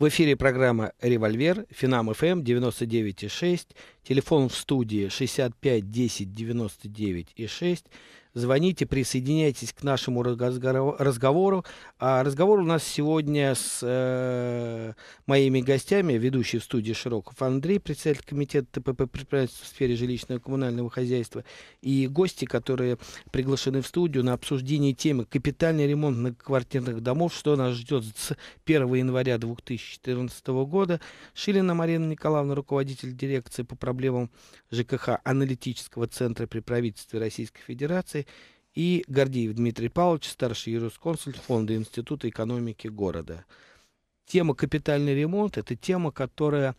В эфире программа «Револьвер», Финам ФМ 99,6, телефон в студии 65 10 99 и 6, Звоните, присоединяйтесь к нашему разговору. А разговор у нас сегодня с э, моими гостями, ведущий в студии Широков Андрей, председатель комитета ТПП предпринимательства в сфере жилищного и коммунального хозяйства, и гости, которые приглашены в студию на обсуждение темы «Капитальный ремонт многоквартирных домов. Что нас ждет с 1 января 2014 года». Ширина Марина Николаевна, руководитель дирекции по проблемам ЖКХ аналитического центра при правительстве Российской Федерации, и Гордеев Дмитрий Павлович, старший юрисконсульт Фонда Института экономики города. Тема «Капитальный ремонт» — это тема, которая,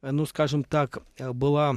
ну, скажем так, э, была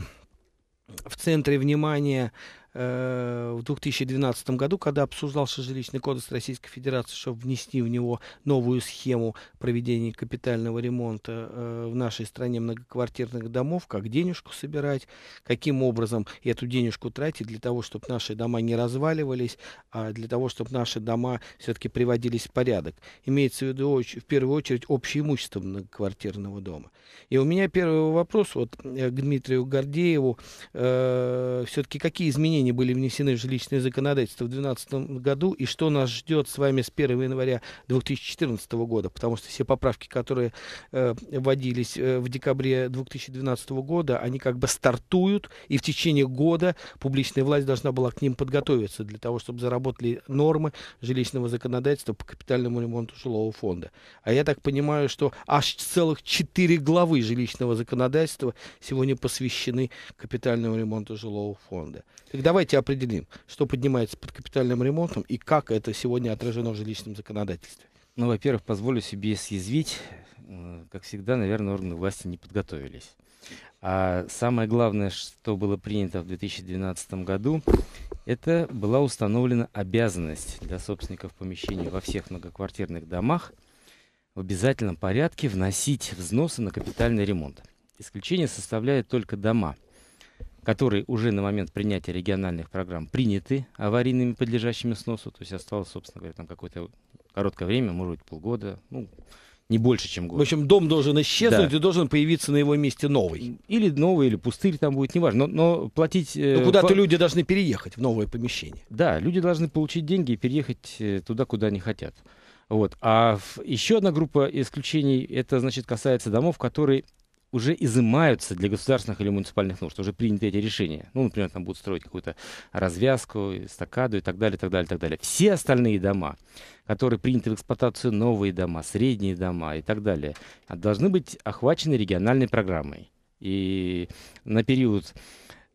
в центре внимания э, в 2012 году, когда обсуждался жилищный кодекс Российской Федерации, чтобы внести в него новую схему проведения капитального ремонта э, в нашей стране многоквартирных домов, как денежку собирать, каким образом эту денежку тратить для того, чтобы наши дома не разваливались, а для того, чтобы наши дома все-таки приводились в порядок. Имеется в виду в первую очередь общее имущество многоквартирного дома. И у меня первый вопрос вот э, к Дмитрию Гордееву. Э, все-таки какие изменения изменения были внесены в жилищное законодательство в 2012 году и что нас ждет с вами с 1 января 2014 года, потому что все поправки, которые э, вводились э, в декабре 2012 года, они как бы стартуют, и в течение года публичная власть должна была к ним подготовиться для того, чтобы заработали нормы жилищного законодательства по капитальному ремонту жилого фонда. А я так понимаю, что аж целых четыре главы жилищного законодательства сегодня посвящены капитальному ремонту жилого фонда. Так давай давайте определим, что поднимается под капитальным ремонтом и как это сегодня отражено в жилищном законодательстве. Ну, во-первых, позволю себе съязвить. Э, как всегда, наверное, органы власти не подготовились. А самое главное, что было принято в 2012 году, это была установлена обязанность для собственников помещений во всех многоквартирных домах в обязательном порядке вносить взносы на капитальный ремонт. Исключение составляет только дома – которые уже на момент принятия региональных программ приняты аварийными, подлежащими сносу. То есть осталось, собственно говоря, там какое-то короткое время, может быть, полгода, ну, не больше, чем год. В общем, дом должен исчезнуть да. и должен появиться на его месте новый. Или новый, или пустырь там будет, неважно. Но, но платить... Э, но ну, куда-то по... люди должны переехать в новое помещение. Да, люди должны получить деньги и переехать э, туда, куда они хотят. Вот. А еще одна группа исключений, это, значит, касается домов, которые уже изымаются для государственных или муниципальных нужд. Уже приняты эти решения. Ну, например, там будут строить какую-то развязку, эстакаду и так далее, так далее, так далее. Все остальные дома, которые приняты в эксплуатацию, новые дома, средние дома и так далее, должны быть охвачены региональной программой. И на период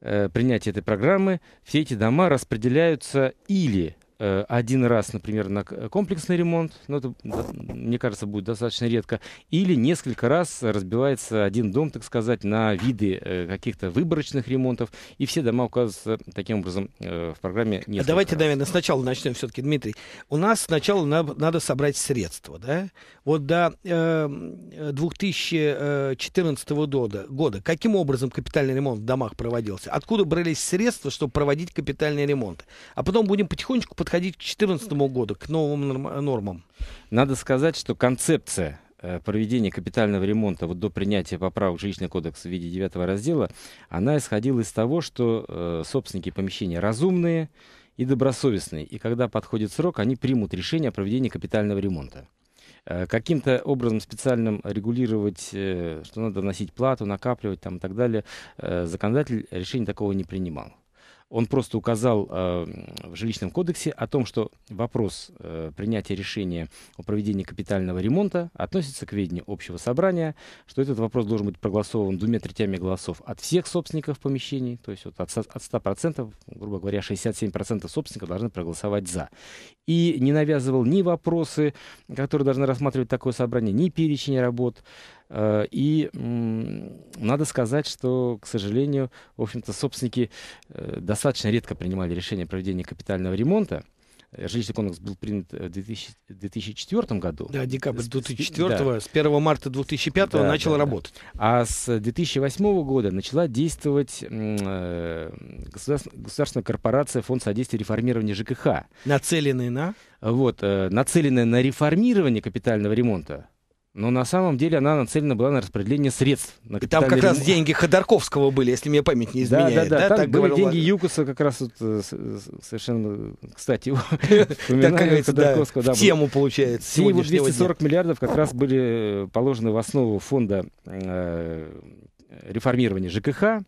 э, принятия этой программы все эти дома распределяются или Э, один раз, например, на комплексный ремонт, но ну, это, мне кажется, будет достаточно редко, или несколько раз разбивается один дом, так сказать, на виды э, каких-то выборочных ремонтов, и все дома указываются таким образом э, в программе. А давайте, раз. наверное, сначала начнем все-таки, Дмитрий. У нас сначала надо собрать средства, да? Вот до 2014 эм, года, года каким образом капитальный ремонт в домах проводился? Откуда брались средства, чтобы проводить капитальный ремонт? А потом будем потихонечку подходить подходить к 2014 году, к новым нормам? Надо сказать, что концепция э, проведения капитального ремонта вот до принятия поправок в жилищный кодекс в виде девятого раздела, она исходила из того, что э, собственники помещения разумные и добросовестные, и когда подходит срок, они примут решение о проведении капитального ремонта. Э, каким-то образом специальным регулировать, что надо вносить плату, накапливать там и так далее, законодатель решения такого не принимал. Он просто указал э, в жилищном кодексе о том, что вопрос э, принятия решения о проведении капитального ремонта относится к ведению общего собрания, что этот вопрос должен быть проголосован двумя третями голосов от всех собственников помещений, то есть вот от 100%, грубо говоря, 67% собственников должны проголосовать «за». И не навязывал ни вопросы, которые должны рассматривать такое собрание, ни перечень работ, Э, и надо сказать, что, к сожалению, в общем-то, собственники э, достаточно редко принимали решение проведения капитального ремонта. Жилищный кодекс был принят э, в 2000, 2004 году. Да, декабрь 2004, да. с 1 марта 2005 да, начала да, работать. Да. А с 2008 года начала действовать э, государственная, корпорация Фонд содействия реформирования ЖКХ. Нацеленный на? Вот, э, нацеленная на реформирование капитального ремонта но на самом деле она нацелена была на распределение средств. На и там как ремонт. раз деньги Ходорковского были, если мне память не изменяет. Да, да, да. да там были говорила... деньги Юкуса, как раз вот, э, совершенно, кстати, так, Ходорковского. Да, тему, получается, Все его 240 дня. миллиардов как раз были э, положены в основу фонда э, реформирования ЖКХ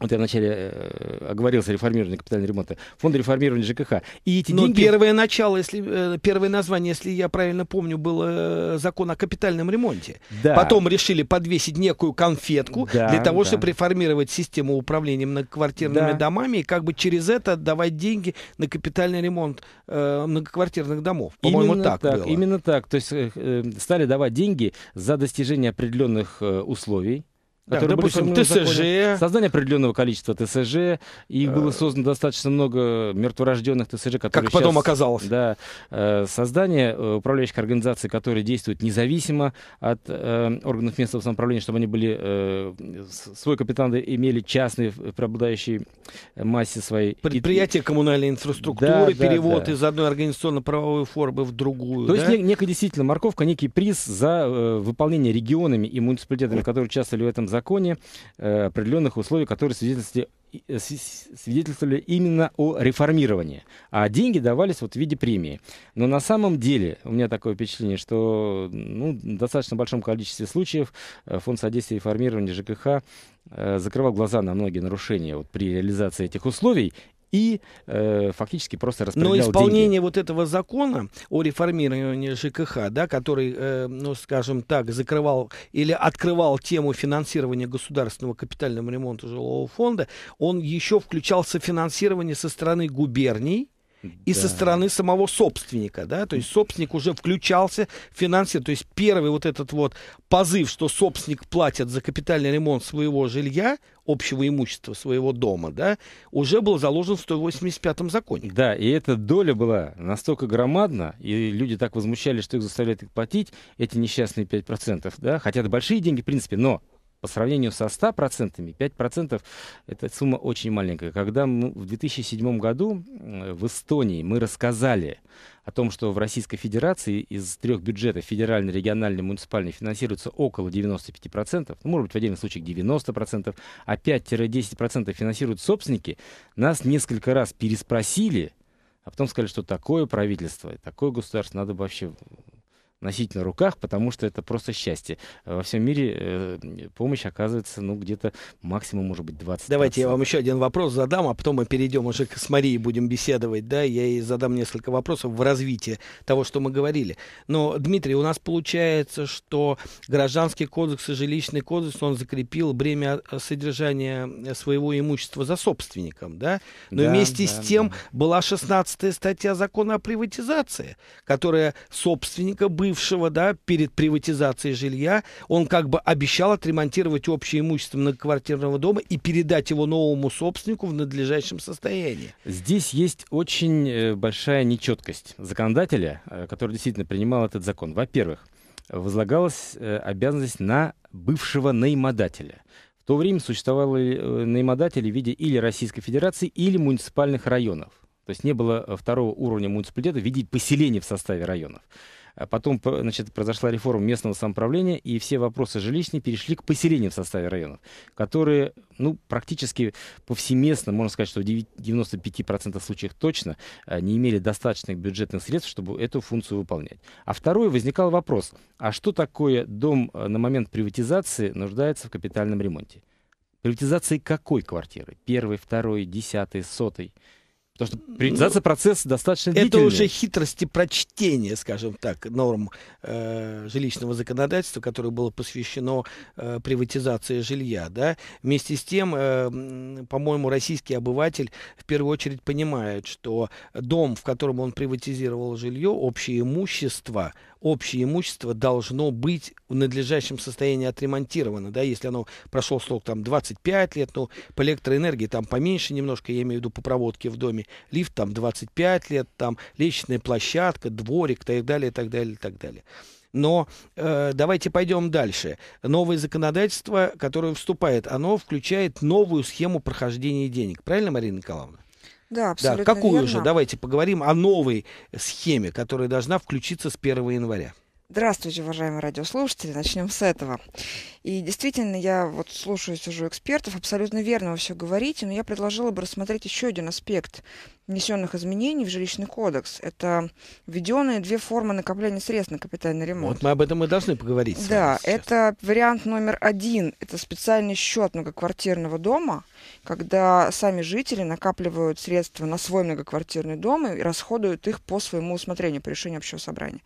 вот я вначале э, оговорился, реформирование капитального ремонта, фонд реформирования ЖКХ. И эти Но деньги... первое начало, если, э, первое название, если я правильно помню, было э, закон о капитальном ремонте. Да. Потом решили подвесить некую конфетку да, для того, да. чтобы реформировать систему управления многоквартирными да. домами и как бы через это давать деньги на капитальный ремонт э, многоквартирных домов. По-моему, так, так было. Именно так. То есть э, стали давать деньги за достижение определенных э, условий да, допустим, ТСЖ. Создание определенного количества ТСЖ. их было э. создано достаточно много мертворожденных ТСЖ, которые Как потом сейчас, оказалось. Да. Э, создание э, управляющих организаций, которые действуют независимо от органов местного самоуправления, чтобы они были, свой капитан имели частные в преобладающей массе своей. Предприятие коммунальной инфраструктуры, да, перевод да, да. из одной организационно-правовой формы в другую. То да? есть некая действительно морковка, некий приз за выполнение регионами и муниципалитетами, которые участвовали в этом законе э, определенных условий, которые свидетельствовали э, свидетельствовали именно о реформировании. А деньги давались вот в виде премии. Но на самом деле, у меня такое впечатление, что ну, в достаточно большом количестве случаев э, Фонд содействия реформирования ЖКХ закрывал глаза на многие нарушения вот при реализации этих условий и э, фактически просто распределял деньги. Но исполнение деньги. вот этого закона о реформировании ЖКХ, да, который, э, ну, скажем так, закрывал или открывал тему финансирования государственного капитального ремонта жилого фонда, он еще включал софинансирование со стороны губерний, и да. со стороны самого собственника, да, то есть собственник уже включался в финансирование, то есть первый вот этот вот позыв, что собственник платит за капитальный ремонт своего жилья, общего имущества своего дома, да, уже был заложен в 185-м законе. Да, и эта доля была настолько громадна, и люди так возмущались, что их заставляют их платить, эти несчастные 5%, да, хотя это большие деньги, в принципе, но по сравнению со 100%, 5% это сумма очень маленькая. Когда мы в 2007 году э, в Эстонии мы рассказали о том, что в Российской Федерации из трех бюджетов федеральный, региональный, муниципальный финансируется около 95%, ну, может быть, в отдельных случаях 90%, а 5-10% финансируют собственники, нас несколько раз переспросили, а потом сказали, что такое правительство, такое государство надо вообще носить на руках, потому что это просто счастье. Э, во всем мире э, помощь оказывается, ну, где-то максимум, может быть, 20 Давайте я вам еще один вопрос задам, а потом мы перейдем уже с Марией будем беседовать, да, я ей задам несколько вопросов в развитии того, что мы говорили. Но, Дмитрий, у нас получается, что гражданский кодекс и жилищный кодекс, он закрепил бремя э, содержания своего имущества за собственником, да? Но да, вместе да, с тем да. была 16 статья закона о приватизации, которая собственника бы бывшего, да, перед приватизацией жилья. Он как бы обещал отремонтировать общее имущество многоквартирного дома и передать его новому собственнику в надлежащем состоянии. Здесь есть очень э, большая нечеткость законодателя, э, который действительно принимал этот закон. Во-первых, возлагалась э, обязанность на бывшего наимодателя. В то время существовали наимодатели в виде или Российской Федерации, или муниципальных районов. То есть не было второго уровня муниципалитета в виде поселений в составе районов. А потом значит, произошла реформа местного самоуправления, и все вопросы жилищные перешли к поселениям в составе районов, которые ну, практически повсеместно, можно сказать, что в 95% случаев точно, э, не имели достаточных бюджетных средств, чтобы эту функцию выполнять. А второе возникал вопрос, а что такое дом э, на момент приватизации нуждается в капитальном ремонте? Приватизации какой квартиры? Первой, второй, десятой, сотой? Потому что приватизация ну, процесс достаточно длительный. Это уже хитрости прочтения, скажем так, норм э, жилищного законодательства, которое было посвящено э, приватизации жилья. Да? Вместе с тем, э, по-моему, российский обыватель в первую очередь понимает, что дом, в котором он приватизировал жилье, общее имущество – общее имущество должно быть в надлежащем состоянии отремонтировано, да, если оно прошел срок там 25 лет, ну, по электроэнергии там поменьше немножко, я имею в виду по проводке в доме, лифт там 25 лет, там лестничная площадка, дворик, так далее, так далее, так далее. Но э, давайте пойдем дальше. Новое законодательство, которое вступает, оно включает новую схему прохождения денег. Правильно, Марина Николаевна? Да, абсолютно. Да, какую верно. же? Давайте поговорим о новой схеме, которая должна включиться с 1 января. Здравствуйте, уважаемые радиослушатели. Начнем с этого. И действительно, я вот слушаю, уже экспертов, абсолютно верно вы все говорите, но я предложила бы рассмотреть еще один аспект внесенных изменений в жилищный кодекс. Это введенные две формы накопления средств на капитальный ремонт. Вот мы об этом и должны поговорить. Да, это вариант номер один. Это специальный счет многоквартирного дома, когда сами жители накапливают средства на свой многоквартирный дом и расходуют их по своему усмотрению, по решению общего собрания.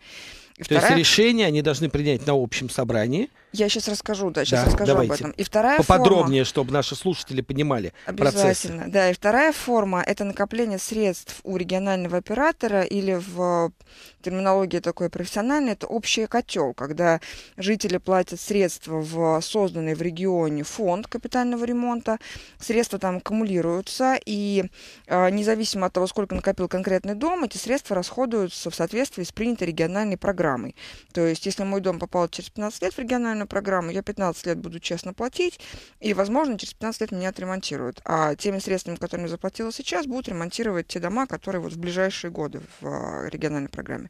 И То вторая... есть решения они должны принять на общем собрании. Я сейчас расскажу, да, сейчас да, расскажу давайте. об этом. И вторая Поподробнее, форма... чтобы наши слушатели понимали Обязательно, процесс. да. И вторая форма – это накопление средств у регионального оператора или в э, терминологии такой профессиональной – это общий котел, когда жители платят средства в созданный в регионе фонд капитального ремонта, средства там аккумулируются, и э, независимо от того, сколько накопил конкретный дом, эти средства расходуются в соответствии с принятой региональной программой. То есть, если мой дом попал через 15 лет в региональную бесплатную программу, я 15 лет буду честно платить, и, возможно, через 15 лет меня отремонтируют. А теми средствами, которыми заплатила сейчас, будут ремонтировать те дома, которые вот в ближайшие годы в а, региональной программе.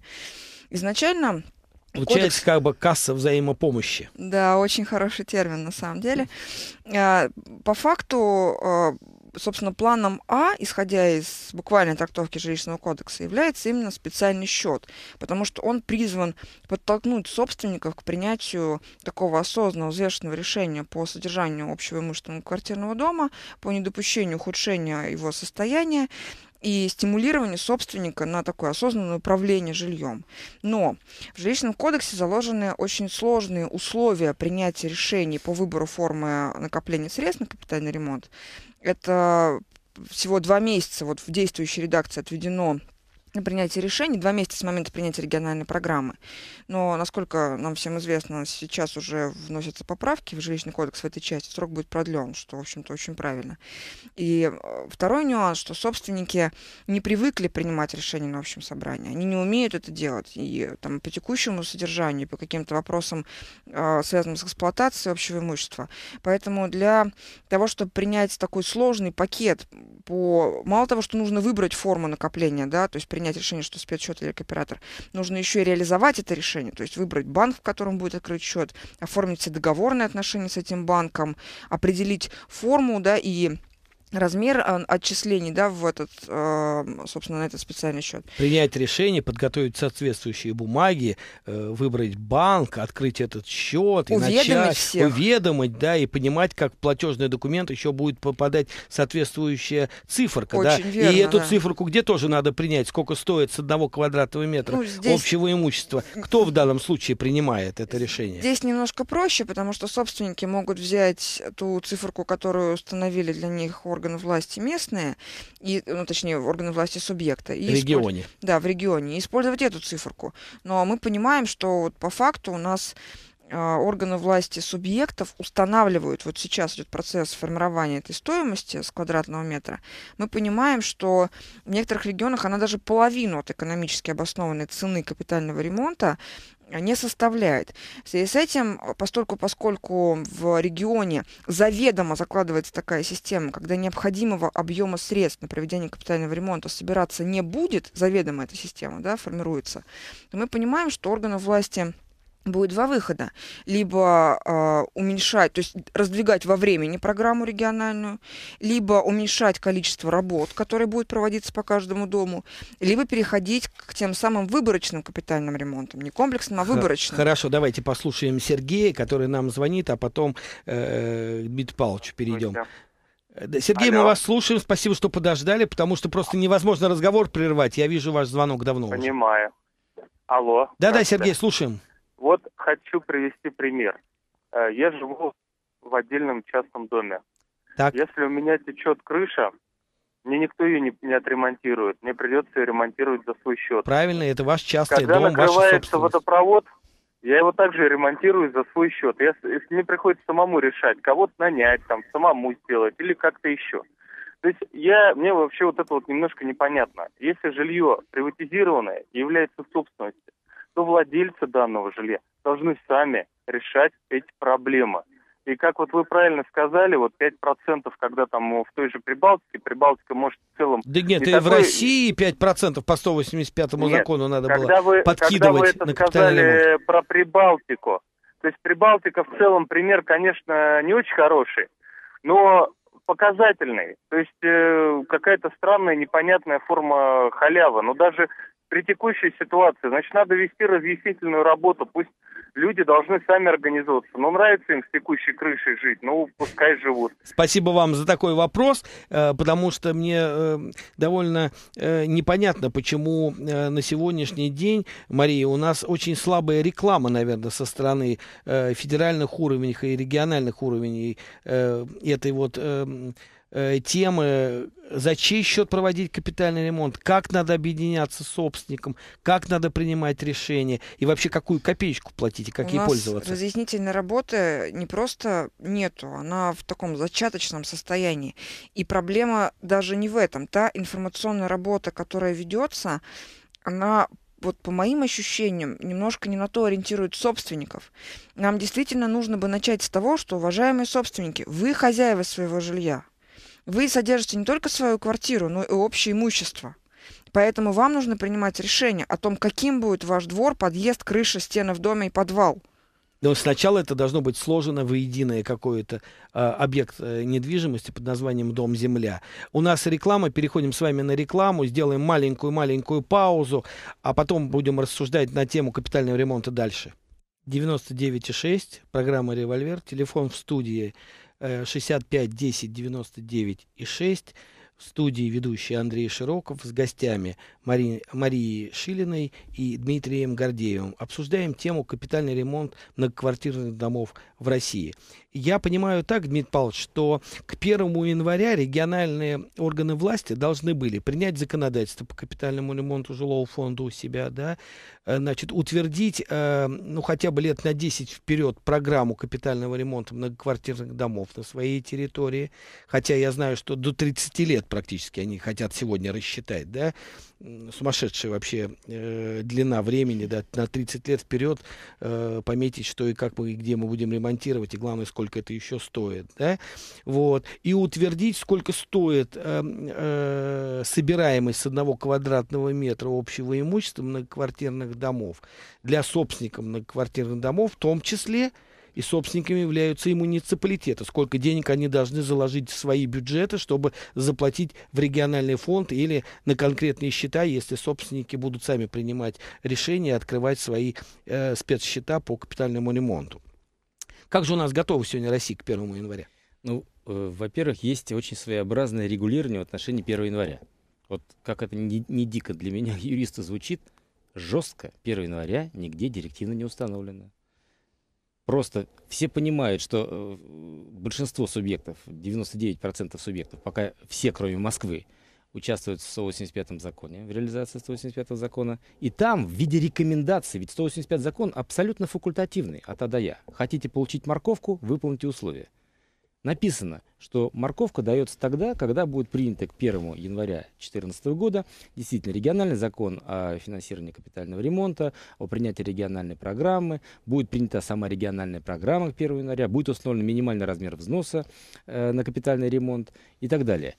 Изначально Получается, Кодекс... как бы касса взаимопомощи. Да, очень хороший термин на самом деле. А, по факту а, собственно, планом А, исходя из буквальной трактовки жилищного кодекса, является именно специальный счет, потому что он призван подтолкнуть собственников к принятию такого осознанного, взвешенного решения по содержанию общего имущественного квартирного дома, по недопущению ухудшения его состояния, и стимулирование собственника на такое осознанное управление жильем. Но в жилищном кодексе заложены очень сложные условия принятия решений по выбору формы накопления средств на капитальный ремонт. Это всего два месяца вот в действующей редакции отведено на принятие решений, два месяца с момента принятия региональной программы. Но, насколько нам всем известно, сейчас уже вносятся поправки в жилищный кодекс в этой части, срок будет продлен, что, в общем-то, очень правильно. И э, второй нюанс, что собственники не привыкли принимать решения на общем собрании, они не умеют это делать. И э, там по текущему содержанию, по каким-то вопросам, э, связанным с эксплуатацией общего имущества. Поэтому для того, чтобы принять такой сложный пакет, по... мало того, что нужно выбрать форму накопления, да, то есть принять принять решение, что спецсчет или кооператор. Нужно еще и реализовать это решение, то есть выбрать банк, в котором будет открыт счет, оформить все договорные отношения с этим банком, определить форму, да, и размер а, отчислений да, в этот, а, собственно, на этот специальный счет. Принять решение, подготовить соответствующие бумаги, э, выбрать банк, открыть этот счет, уведомить и начать всех. уведомить, да, и понимать, как платежный документ еще будет попадать соответствующая циферка. Очень да? верно, и эту да. циферку где тоже надо принять, сколько стоит с одного квадратного метра ну, здесь... общего имущества. Кто в данном случае принимает это решение? Здесь немножко проще, потому что собственники могут взять ту циферку, которую установили для них органы власти местные, и, ну, точнее, органы власти субъекта. И в регионе. Использ... Да, в регионе. И использовать эту циферку. Но ну, а мы понимаем, что вот по факту у нас а, органы власти субъектов устанавливают, вот сейчас идет процесс формирования этой стоимости с квадратного метра, мы понимаем, что в некоторых регионах она даже половину от экономически обоснованной цены капитального ремонта а, не составляет. В связи с этим, а, постольку, поскольку в регионе заведомо закладывается такая система, когда необходимого объема средств на проведение капитального ремонта собираться не будет, заведомо эта система да, формируется, мы понимаем, что органы власти – будет два выхода. Либо э, уменьшать, то есть раздвигать во времени программу региональную, либо уменьшать количество работ, которые будут проводиться по каждому дому, либо переходить к тем самым выборочным капитальным ремонтам. Не комплексным, а выборочным. Хорошо, давайте послушаем Сергея, который нам звонит, а потом э, к Дмитрию Павловичу перейдем. Э, Сергей, Алло. мы вас слушаем. Спасибо, что подождали, потому что просто невозможно разговор прервать. Я вижу ваш звонок давно. Понимаю. Уже. Алло. Да-да, Сергей, слушаем. Вот хочу привести пример. Э, я живу в отдельном частном доме. Так. Если у меня течет крыша, мне никто ее не, не отремонтирует. Мне придется ее ремонтировать за свой счет. Правильно, это ваш частный Когда дом, накрывается водопровод, я его также ремонтирую за свой счет. Я, если мне приходится самому решать, кого-то нанять, там, самому сделать или как-то еще. То есть я, мне вообще вот это вот немножко непонятно. Если жилье приватизированное является собственностью, то владельцы данного жилья должны сами решать эти проблемы. И как вот вы правильно сказали, вот 5%, когда там в той же Прибалтике, Прибалтика может в целом... Да нет, не и такой... в России 5% по 185-му нет, закону надо когда было вы, подкидывать когда вы это на сказали про Прибалтику, то есть Прибалтика в целом пример, конечно, не очень хороший, но показательный. То есть э, какая-то странная, непонятная форма халявы. Но даже при текущей ситуации, значит, надо вести разъяснительную работу, пусть люди должны сами организоваться. Но ну, нравится им с текущей крышей жить, ну, пускай живут. Спасибо вам за такой вопрос, э, потому что мне э, довольно э, непонятно, почему на сегодняшний день, Мария, у нас очень слабая реклама, наверное, со стороны федеральных уровней и региональных уровней этой вот эм, Э, темы, за чей счет проводить капитальный ремонт, как надо объединяться с собственником, как надо принимать решения и вообще какую копеечку платить и как У ей нас пользоваться. Разъяснительной работы не просто нету, она в таком зачаточном состоянии. И проблема даже не в этом. Та информационная работа, которая ведется, она вот по моим ощущениям, немножко не на то ориентирует собственников. Нам действительно нужно бы начать с того, что, уважаемые собственники, вы хозяева своего жилья. Вы содержите не только свою квартиру, но и общее имущество. Поэтому вам нужно принимать решение о том, каким будет ваш двор, подъезд, крыша, стены в доме и подвал. Но сначала это должно быть сложено в единое какой-то э, а, объект э, недвижимости под названием «Дом Земля». У нас реклама, переходим с вами на рекламу, сделаем маленькую-маленькую паузу, а потом будем рассуждать на тему капитального ремонта дальше. 99,6, программа «Револьвер», телефон в студии 65 10 99 и 6. В студии ведущий Андрей Широков с гостями Мари... Марией Шилиной и Дмитрием Гордеевым. Обсуждаем тему «Капитальный ремонт многоквартирных домов в России» я понимаю так, Дмитрий Павлович, что к 1 января региональные органы власти должны были принять законодательство по капитальному ремонту жилого фонда у себя, да, э, значит, утвердить, э, ну, хотя бы лет на 10 вперед программу капитального ремонта многоквартирных домов на своей территории, хотя я знаю, что до 30 лет практически они хотят сегодня рассчитать, да, сумасшедшая вообще э, длина времени, да, на 30 лет вперед э, пометить, что и как мы и где мы будем ремонтировать, и главное, сколько это еще стоит, да, вот, и утвердить, сколько стоит э, э, собираемость с одного квадратного метра общего имущества многоквартирных домов для собственников многоквартирных домов, в том числе, и собственниками являются и муниципалитеты. Сколько денег они должны заложить в свои бюджеты, чтобы заплатить в региональный фонд или на конкретные счета, если собственники будут сами принимать решения и открывать свои э, спецсчета по капитальному ремонту. Как же у нас готова сегодня Россия к 1 января? Ну, э, во-первых, есть очень своеобразное регулирование в отношении 1 января. Вот как это не, не дико для меня, юриста, звучит, жестко 1 января нигде директивно не установлено просто все понимают, что э, большинство субъектов, 99% субъектов, пока все, кроме Москвы, участвуют в 185 законе, в реализации 185 закона. И там в виде рекомендаций, ведь 185 закон абсолютно факультативный от а я. Хотите получить морковку, выполните условия написано, что морковка дается тогда, когда будет принято к 1 января 2014 года действительно региональный закон о финансировании капитального ремонта, о принятии региональной программы, будет принята сама региональная программа к 1 января, будет установлен минимальный размер взноса э, на капитальный ремонт и так далее.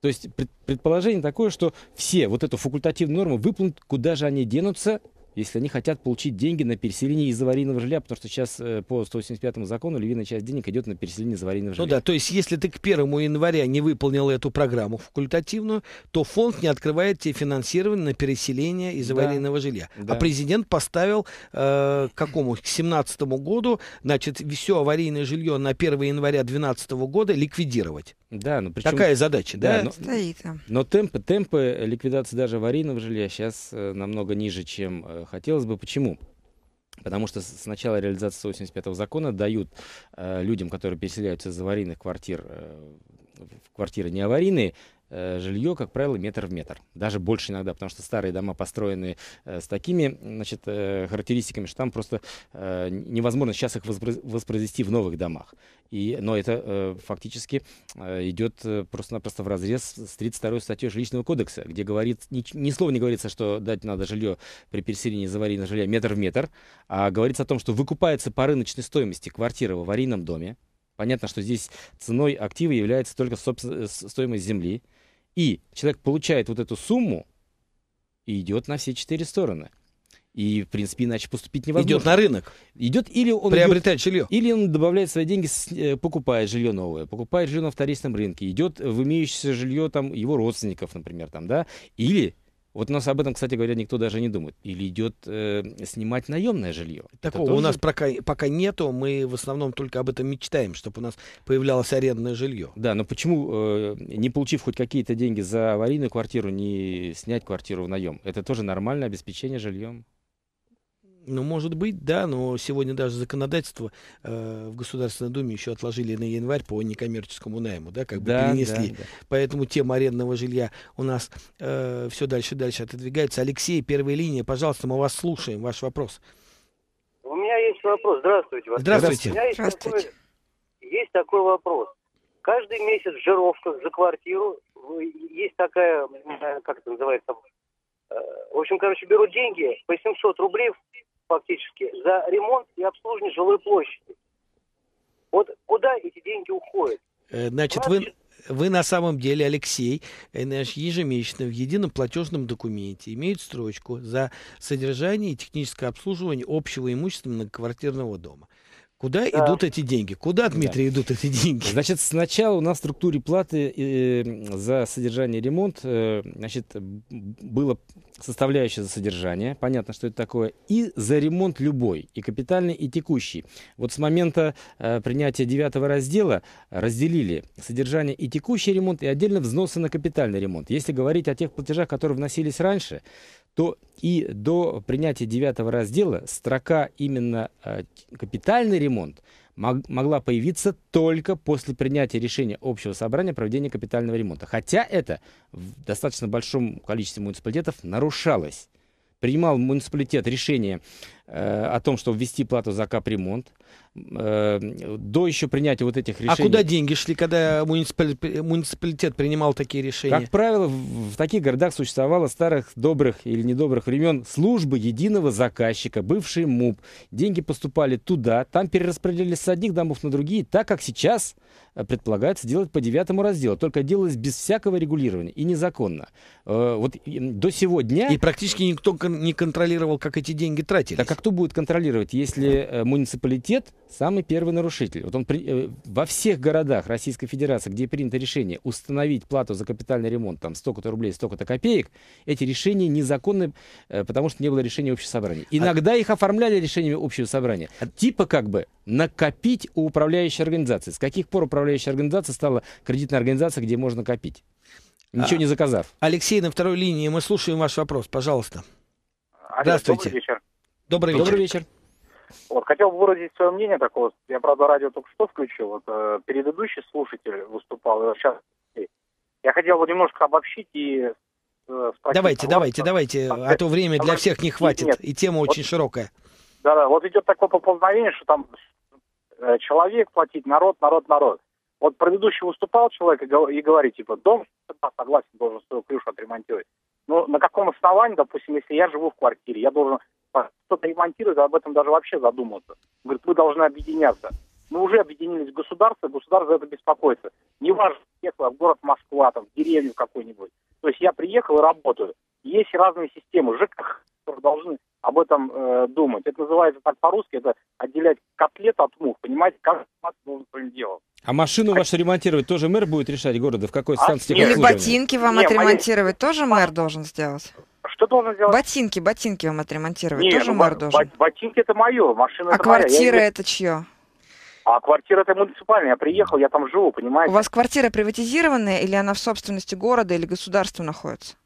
То есть предположение такое, что все вот эту факультативную норму выполнят, куда же они денутся, если они хотят получить деньги на переселение из аварийного жилья, потому что сейчас э, по 185 закону львиная часть денег идет на переселение из аварийного ну жилья. Ну да, то есть если ты к 1 января не выполнил эту программу факультативную, то фонд не открывает тебе финансирование на переселение из аварийного а да, жилья. Да. А президент поставил э, к какому? К 2017 году, значит, все аварийное жилье на 1 января 2012 года ликвидировать. Да, ну причем... Такая задача, да? да но, Стоит. но темпы, темпы ликвидации даже аварийного жилья сейчас э, намного ниже, чем э, Хотелось бы почему? Потому что с начала реализации 185-го закона дают э, людям, которые переселяются из аварийных квартир э, в квартиры неаварийные, Э, жилье, как правило, метр в метр, даже больше иногда, потому что старые дома построены э, с такими значит, э, характеристиками, что там просто невозможно сейчас их воспроизвести в новых домах. И, но это фактически идет просто-напросто в разрез с 32-й статьей жилищного кодекса, где говорит, ни, ни слова не говорится, что дать надо жилье при переселении из аварийного жилья метр в метр, а говорится о том, что выкупается по рыночной стоимости квартира в аварийном доме, Понятно, что здесь ценой актива является только стоимость земли. И человек получает вот эту сумму и идет на все четыре стороны. И, в принципе, иначе поступить невозможно. Идет на рынок. Идет или он приобретает идет, жилье. Или он добавляет свои деньги, э, покупает жилье новое, покупает жилье на вторичном рынке, идет в имеющееся жилье там его родственников, например, там, да, или вот у нас об этом, кстати говоря, никто даже не думает. Или идет э, снимать наемное жилье. Такого тоже... у нас пока, пока нету, мы в основном только об этом мечтаем, чтобы у нас появлялось арендное жилье. Да, но почему, э, не получив хоть какие-то деньги за аварийную квартиру, не снять квартиру в наем? Это тоже нормальное обеспечение жильем. Ну, может быть, да, но сегодня даже законодательство э, в Государственной Думе еще отложили на январь по некоммерческому найму, да, как бы да, перенесли. Да, да. Поэтому тема арендного жилья у нас э, все дальше и дальше отодвигается. Алексей, первая линия, пожалуйста, мы вас слушаем, ваш вопрос. У меня есть вопрос. Здравствуйте. Вас. Здравствуйте. У меня есть, Здравствуйте. Такой, есть такой вопрос. Каждый месяц в жировках за квартиру есть такая, как это называется, э, в общем, короче, берут деньги по 700 рублей фактически за ремонт и обслуживание жилой площади. Вот куда эти деньги уходят? Э, значит, вы, вы на самом деле, Алексей, э, наш ежемесячно в едином платежном документе имеет строчку за содержание и техническое обслуживание общего имущества многоквартирного дома. Куда да. идут эти деньги? Куда, Дмитрий, да. идут эти деньги? Значит, сначала у нас в структуре платы э, за содержание и ремонт э, значит, было составляющая за содержание, понятно, что это такое, и за ремонт любой, и капитальный, и текущий. Вот с момента э, принятия девятого раздела разделили содержание и текущий ремонт, и отдельно взносы на капитальный ремонт. Если говорить о тех платежах, которые вносились раньше, то и до принятия девятого раздела строка именно э, «капитальный ремонт» могла появиться только после принятия решения общего собрания проведения капитального ремонта. Хотя это в достаточно большом количестве муниципалитетов нарушалось. Принимал муниципалитет решение э, о том, чтобы ввести плату за капремонт, Э, до еще принятия вот этих решений. А куда деньги шли, когда муниципалитет, принимал такие решения? Как правило, в, таких городах существовало старых добрых или недобрых времен службы единого заказчика, бывший МУП. Деньги поступали туда, там перераспределились с одних домов на другие, так как сейчас э, предполагается делать по девятому разделу. Только делалось без всякого регулирования и незаконно. Э, вот до сегодня... И практически никто не контролировал, как эти деньги тратились. Так а кто будет контролировать, если муниципалитет Совет самый первый нарушитель. Вот он при, э, во всех городах Российской Федерации, где принято решение установить плату за капитальный ремонт, там столько-то рублей, столько-то копеек, эти решения незаконны, э, потому что не было решения общего собрания. А Иногда а... их оформляли решениями общего собрания. А типа как бы накопить у управляющей организации. С каких пор управляющая организация стала кредитной организацией, где можно копить? Ничего а... не заказав. Алексей, на второй линии мы слушаем ваш вопрос, пожалуйста. Алло, Здравствуйте. Добрый вечер. Добрый вечер. Добрый вечер. Вот, хотел бы выразить свое мнение такого. я, правда, радио только что включил. Вот, э, предыдущий слушатель выступал. сейчас я хотел бы немножко обобщить и э, спросить. Давайте, кого, давайте, э, давайте, а то время для всех не хватит, нет. и тема вот, очень широкая. Да-да, вот идет такое поползновение, что там э, человек платить, народ, народ, народ. Вот предыдущий выступал человек и, и говорит, типа, дом, согласен, должен свою крышу отремонтировать. Ну, на каком основании, допустим, если я живу в квартире, я должен плохо, что-то ремонтировать, об этом даже вообще задуматься. Говорит, мы должны объединяться. Мы уже объединились государство, государство это беспокоится. Неважно, ехала в город Москва, там, в деревню какой нибудь То есть я приехал и работаю. Есть разные системы ЖКХ, которые должны об этом э, думать. Это называется так по-русски, это отделять котлет от мух, понимаете, как нас должен своим делом. А машину а... вашу ремонтировать тоже мэр будет решать города, в какой станции? А? Или ботинки вам нет, отремонтировать мои... тоже а? мэр должен сделать? Что должен сделать? Ботинки, ботинки вам отремонтировать нет, тоже ну, мэр должен? Ботинки это мое, машина а это квартира моя. Я... это чье? А квартира это муниципальная, я приехал, я там живу, понимаете? У вас квартира приватизированная или она в собственности города или государства находится?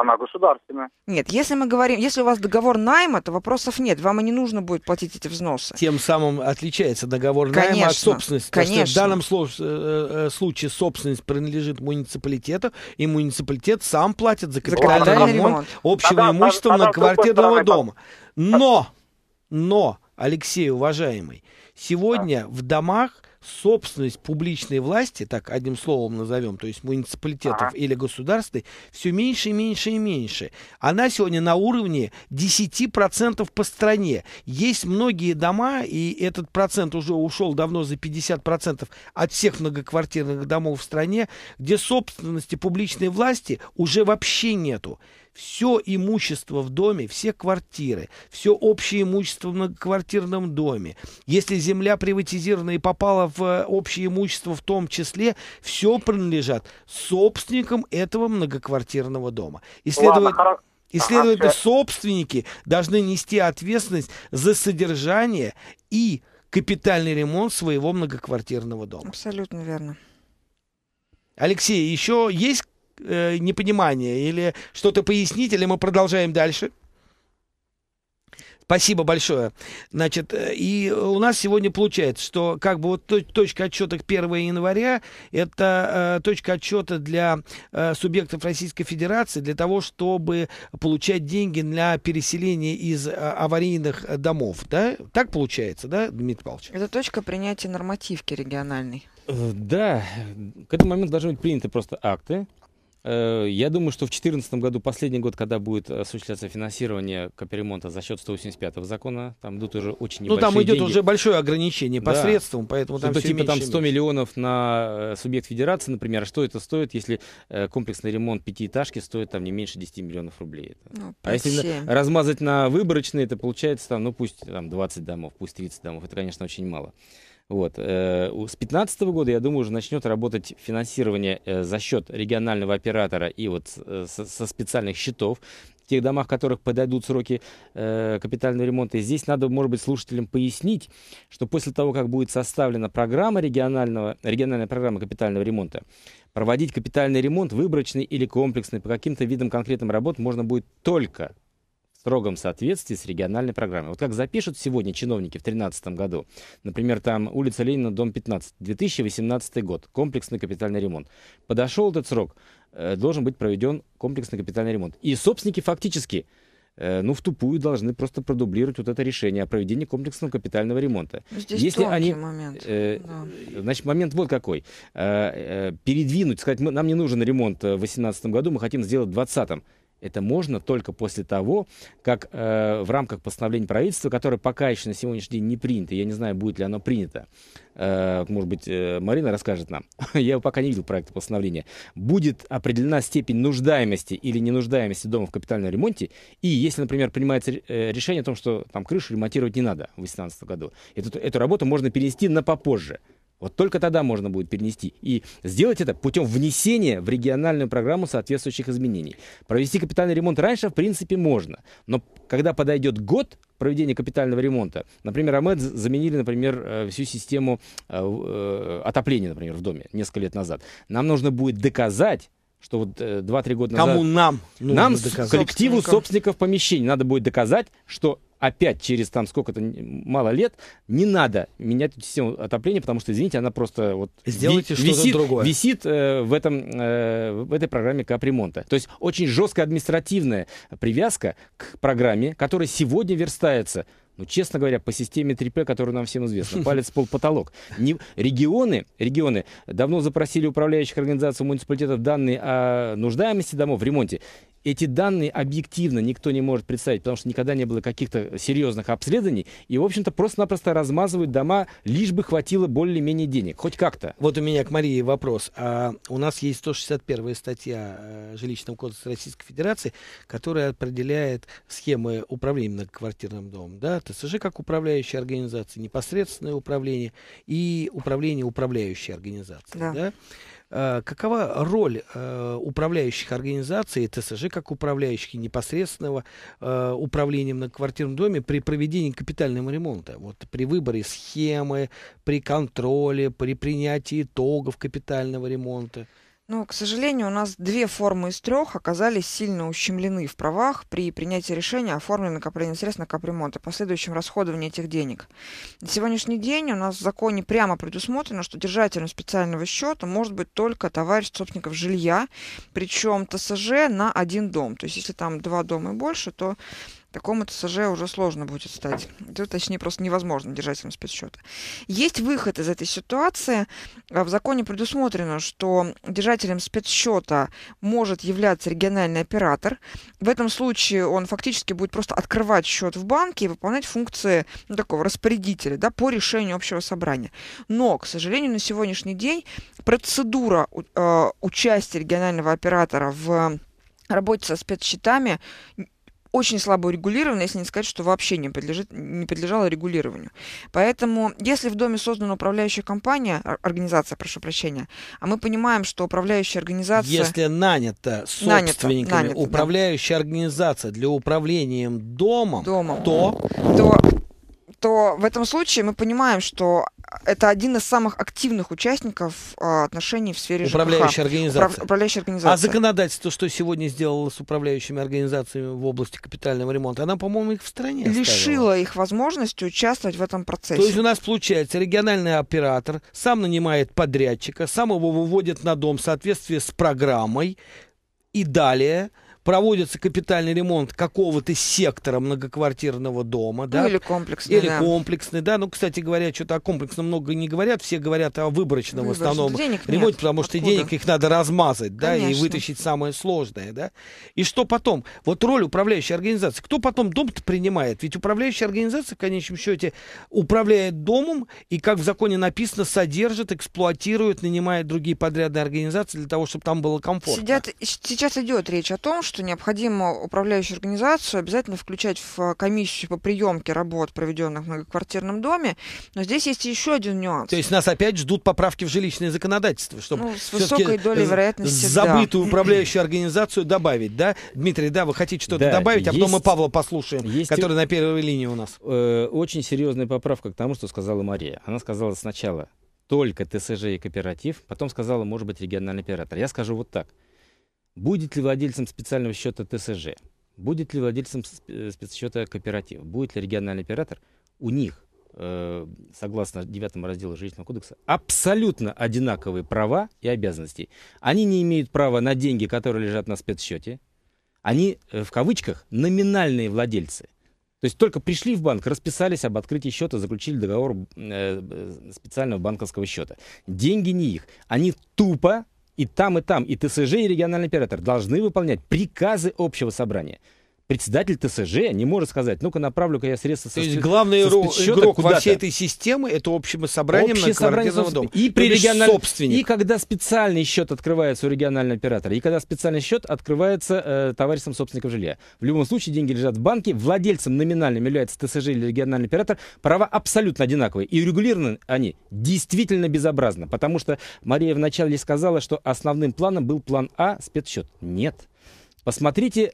она государственная. Нет, если мы говорим, если у вас договор найма, то вопросов нет, вам и не нужно будет платить эти взносы. Тем самым отличается договор конечно, найма от собственности. Конечно. в данном э, э, э, случае собственность принадлежит муниципалитету, и муниципалитет сам платит за капитальный, за капитальный ремонт, ремонт общего тогда, имущества тогда, многоквартирного дома. Но, но, Алексей, уважаемый, сегодня да. в домах собственность публичной власти, так одним словом назовем, то есть муниципалитетов ага. или государств, все меньше и меньше и меньше. Она сегодня на уровне 10% по стране. Есть многие дома, и этот процент уже ушел давно за 50% от всех многоквартирных домов в стране, где собственности публичной власти уже вообще нету все имущество в доме, все квартиры, все общее имущество в многоквартирном доме. Если земля приватизирована и попала в э, общее имущество в том числе, все принадлежат собственникам этого многоквартирного дома. И следует... Ладно, собственники должны нести ответственность за содержание и капитальный ремонт своего многоквартирного дома. Абсолютно верно. Алексей, еще есть э, непонимание или что-то пояснить, или мы продолжаем дальше? Спасибо большое. Значит, э, и у нас сегодня получается, что как бы вот точка отчета к 1 января это э, точка отчета для э, субъектов Российской Федерации для того, чтобы получать деньги для переселения из э, аварийных домов. Да? Так получается, да, Дмитрий Павлович? Это точка принятия нормативки региональной. Э, да, к этому моменту должны быть приняты просто акты, Э, я думаю, что в 2014 году, последний год, когда будет осуществляться финансирование капремонта за счет 185-го закона, там идут уже очень небольшие Ну, там идет деньги. уже большое ограничение по да. средствам, поэтому что все типа меньше, там 100 меньше. миллионов на э, субъект федерации, например, что это стоит, если э, комплексный ремонт пятиэтажки стоит там не меньше 10 миллионов рублей. Ну, а если размазать на выборочные, это получается там, ну пусть там 20 домов, пусть 30 домов, это, конечно, очень мало. Вот. Э, с 2015 года, я думаю, уже начнет работать финансирование э, за счет регионального оператора и вот э, со специальных счетов тех домах, которых подойдут сроки э, капитального ремонта. И здесь надо, может быть, слушателям пояснить, что после того, как будет составлена программа регионального, региональная программа капитального ремонта, проводить капитальный ремонт, выборочный или комплексный, по каким-то видам конкретным работ можно будет только строгом соответствии с региональной программой. Вот как запишут сегодня чиновники в 2013 году, например, там улица Ленина, дом 15, 2018 год, комплексный капитальный ремонт. Подошел этот срок, э, должен быть проведен комплексный капитальный ремонт. И собственники фактически э, ну, в тупую должны просто продублировать вот это решение о проведении комплексного капитального ремонта. Ну, здесь Если они, момент. Э, да. Значит, момент вот какой. Э, э, передвинуть, сказать, мы, нам не нужен ремонт э, в 2018 году, мы хотим сделать в 2020. Это можно только после того, как э, в рамках постановления правительства, которое пока еще на сегодняшний день не принято, я не знаю, будет ли оно принято, э, может быть, э, Марина расскажет нам, я пока не видел проекта постановления, будет определена степень нуждаемости или ненуждаемости дома в капитальном ремонте, и если, например, принимается э, решение о том, что там крышу ремонтировать не надо в 2018 году, эту, эту работу можно перенести на попозже – вот только тогда можно будет перенести. И сделать это путем внесения в региональную программу соответствующих изменений. Провести капитальный ремонт раньше, в принципе, можно. Но когда подойдет год проведения капитального ремонта, например, АМЭД заменили, например, э, всю систему э, э, отопления, например, в доме несколько лет назад. Нам нужно будет доказать, что вот 2-3 года назад... Кому нам? Нам, коллективу собственников помещений, надо будет доказать, что опять через там сколько-то мало лет не надо менять эту систему отопления, потому что, извините, она просто вот Сделайте ви- висит, другое. висит э, в, этом, э, в этой программе капремонта. То есть очень жесткая административная привязка к программе, которая сегодня верстается ну, честно говоря, по системе 3П, которую нам всем известно, палец пол потолок. Не, регионы, регионы давно запросили управляющих организаций муниципалитетов данные о нуждаемости домов в ремонте. Эти данные объективно никто не может представить, потому что никогда не было каких-то серьезных обследований. И, в общем-то, просто-напросто размазывают дома, лишь бы хватило более-менее денег. Хоть как-то. Вот у меня к Марии вопрос. А у нас есть 161 статья э, Жилищного кодекса Российской Федерации, которая определяет схемы управления многоквартирным домом. Да? ТСЖ как управляющая организация, непосредственное управление и управление управляющей организацией. Да. Да? А, какова роль э, управляющих организаций и ТСЖ как управляющих непосредственного э, управления на многоквартирном доме при проведении капитального ремонта? Вот при выборе схемы, при контроле, при принятии итогов капитального ремонта? Но, к сожалению, у нас две формы из трех оказались сильно ущемлены в правах при принятии решения о форме накопления средств на капремонт и последующем расходовании этих денег. На сегодняшний день у нас в законе прямо предусмотрено, что держателем специального счета может быть только товарищ собственников жилья, причем ТСЖ на один дом. То есть, если там два дома и больше, то Такому ТСЖ уже сложно будет стать. Это, точнее, просто невозможно держателем спецсчета. Есть выход из этой ситуации. А, в законе предусмотрено, что держателем спецсчета может являться региональный оператор. В этом случае он фактически будет просто открывать счет в банке и выполнять функции ну, такого распорядителя да, по решению общего собрания. Но, к сожалению, на сегодняшний день процедура э, участия регионального оператора в работе со спецсчетами очень слабо урегулировано, если не сказать, что вообще не, подлежит, не подлежало регулированию. Поэтому, если в доме создана управляющая компания, организация, прошу прощения, а мы понимаем, что управляющая организация... Если нанята собственниками нанята, нанята, управляющая да. организация для управления домом, домом. то... то то в этом случае мы понимаем, что это один из самых активных участников а, отношений в сфере управляющей ЖКХ. Организация. Управляющая организация. А законодательство, что сегодня сделало с управляющими организациями в области капитального ремонта, она, по-моему, их в стране оставила. Лишила их возможности участвовать в этом процессе. То есть у нас получается региональный оператор сам нанимает подрядчика, сам его выводит на дом в соответствии с программой и далее – проводится капитальный ремонт какого-то сектора многоквартирного дома, ну, да? или комплексный, или да. комплексный, да. Ну, кстати говоря, что-то о комплексном много не говорят, все говорят о выборочном Выборочный. в основном денег ремонте, нет. потому Откуда? что денег их надо размазать, да, Конечно. и вытащить самое сложное, да. И что потом? Вот роль управляющей организации. Кто потом дом-то принимает? Ведь управляющая организация, в конечном счете, управляет домом и, как в законе написано, содержит, эксплуатирует, нанимает другие подрядные организации для того, чтобы там было комфортно. Сидят, сейчас идет речь о том, что что необходимо управляющую организацию обязательно включать в э, комиссию по приемке работ, проведенных в многоквартирном доме. Но здесь есть еще один нюанс. То есть нас опять ждут поправки в жилищное законодательство, чтобы ну, с высокой долей вероятности забытую да. управляющую организацию добавить, да? Дмитрий, да, вы хотите что-то да, добавить, а есть, потом мы Павла послушаем, есть, который на первой линии у нас. Э, очень серьезная поправка к тому, что сказала Мария. Она сказала сначала только ТСЖ и кооператив, потом сказала, может быть, региональный оператор. Я скажу вот так – Будет ли владельцем специального счета ТСЖ? Будет ли владельцем э, спецсчета кооператив, Будет ли региональный оператор? У них, э, согласно девятому разделу Жилищного кодекса, абсолютно одинаковые права и обязанности. Они не имеют права на деньги, которые лежат на спецсчете. Они, э, в кавычках, номинальные владельцы. То есть только пришли в банк, расписались об открытии счета, заключили договор специального банковского счета. Деньги не их. Они тупо и там, и там, и ТСЖ, и региональный оператор должны выполнять приказы общего собрания председатель ТСЖ не может сказать, ну-ка направлю-ка я средства То есть главный со игрок, игрок во всей этой системе это общим собранием Общее на собрание дома. И, при региональ... и когда специальный счет открывается у регионального оператора, и когда специальный счет открывается э, товарищем собственников жилья. В любом случае деньги лежат в банке, владельцем номинальным является ТСЖ или региональный оператор, права абсолютно одинаковые. И урегулированы они действительно безобразно, потому что Мария вначале сказала, что основным планом был план А спецсчет. Нет. Посмотрите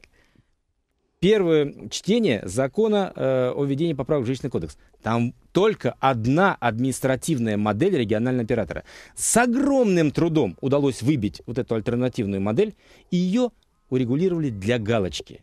первое чтение закона э, о введении поправок в жилищный кодекс. Там только одна административная модель регионального оператора. С огромным трудом удалось выбить вот эту альтернативную модель, и ее урегулировали для галочки.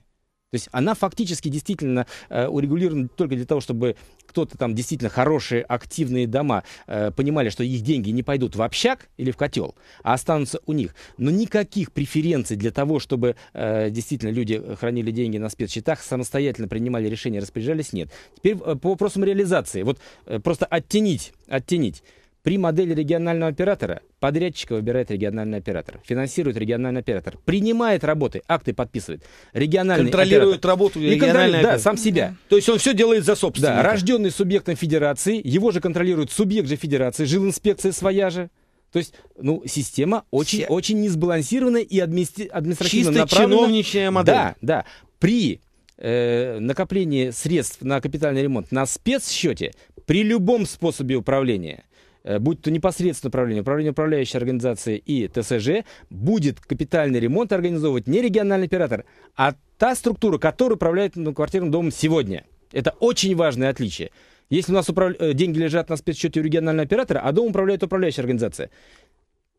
То есть она фактически действительно э, урегулирована только для того, чтобы кто-то там действительно хорошие, активные дома э, понимали, что их деньги не пойдут в общак или в котел, а останутся у них. Но никаких преференций для того, чтобы э, действительно люди хранили деньги на спецсчетах, самостоятельно принимали решения, распоряжались, нет. Теперь э, по вопросам реализации. Вот э, просто оттенить, оттенить. При модели регионального оператора подрядчика выбирает региональный оператор, финансирует региональный оператор, принимает работы, акты подписывает. Региональный контролирует оператор. работу и региональный оператор. Да, сам себя. То есть он все делает за собственное. Да, рожденный субъектом федерации, его же контролирует субъект же федерации, жил инспекция своя же. То есть, ну, система очень, Все. очень несбалансированная и администри... административно Чисто направлена. чиновничная модель. Да, да. При э, накоплении средств на капитальный ремонт на спецсчете, при любом способе управления – Э, будь то непосредственно управление, управление управляющей организации и ТСЖ, будет капитальный ремонт организовывать не региональный оператор, а та структура, которая управляет квартирным домом сегодня. Это очень важное отличие. Если у нас управ... Э, деньги лежат на спецсчете у регионального оператора, а дом управляет управляющая организация,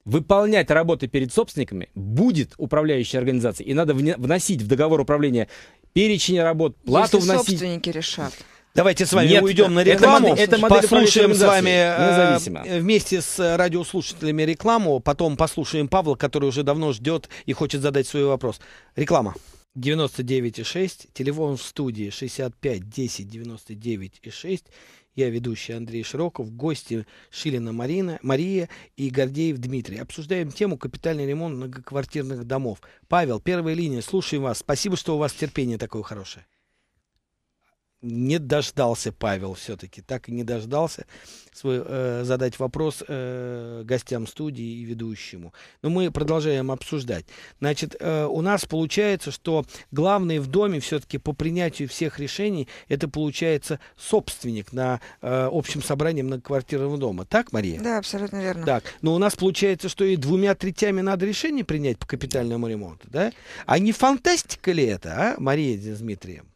выполнять работы перед собственниками будет управляющая организация. И надо вносить в договор управления перечень работ, плату Если вносить. собственники решат. Давайте с вами Нет, уйдем на рекламу. Это, это модель послушаем с вами э, Независимо. вместе с радиослушателями рекламу. Потом послушаем Павла, который уже давно ждет и хочет задать свой вопрос. Реклама. 99,6. Телефон в студии 65 10 99,6. Я ведущий Андрей Широков, гости Шилина Марина, Мария и Гордеев Дмитрий. Обсуждаем тему капитальный ремонт многоквартирных домов. Павел, первая линия, слушаем вас. Спасибо, что у вас терпение такое хорошее не дождался Павел все-таки, так и не дождался свой, э, задать вопрос э, гостям студии и ведущему. Но мы продолжаем обсуждать. Значит, э, у нас получается, что главный в доме все-таки по принятию всех решений это получается собственник на э, общем собрании многоквартирного дома. Так, Мария? Да, абсолютно верно. Так, но у нас получается, что и двумя третями надо решение принять по капитальному ремонту, да? А не фантастика ли это, а, Мария Дмитриевна?